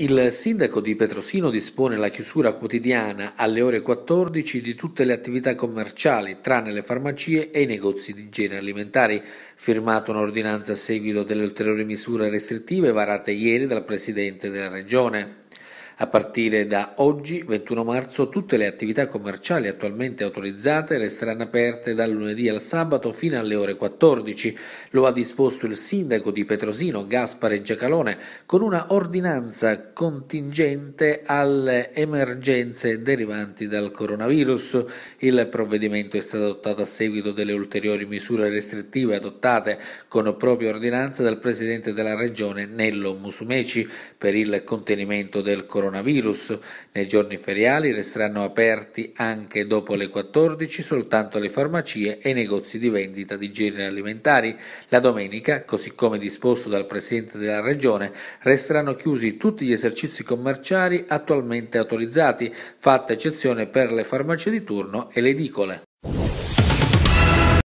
Il sindaco di Petrosino dispone la chiusura quotidiana alle ore 14 di tutte le attività commerciali, tranne le farmacie e i negozi di igiene alimentari. Firmato un'ordinanza a seguito delle ulteriori misure restrittive varate ieri dal presidente della regione. A partire da oggi, 21 marzo, tutte le attività commerciali attualmente autorizzate resteranno aperte dal lunedì al sabato fino alle ore 14. Lo ha disposto il sindaco di Petrosino, Gaspare Giacalone, con una ordinanza contingente alle emergenze derivanti dal coronavirus. Il provvedimento è stato adottato a seguito delle ulteriori misure restrittive adottate con propria ordinanza dal presidente della regione Nello Musumeci per il contenimento del coronavirus coronavirus. Nei giorni feriali resteranno aperti anche dopo le 14 soltanto le farmacie e i negozi di vendita di generi alimentari. La domenica, così come disposto dal Presidente della Regione, resteranno chiusi tutti gli esercizi commerciali attualmente autorizzati, fatta eccezione per le farmacie di turno e le edicole.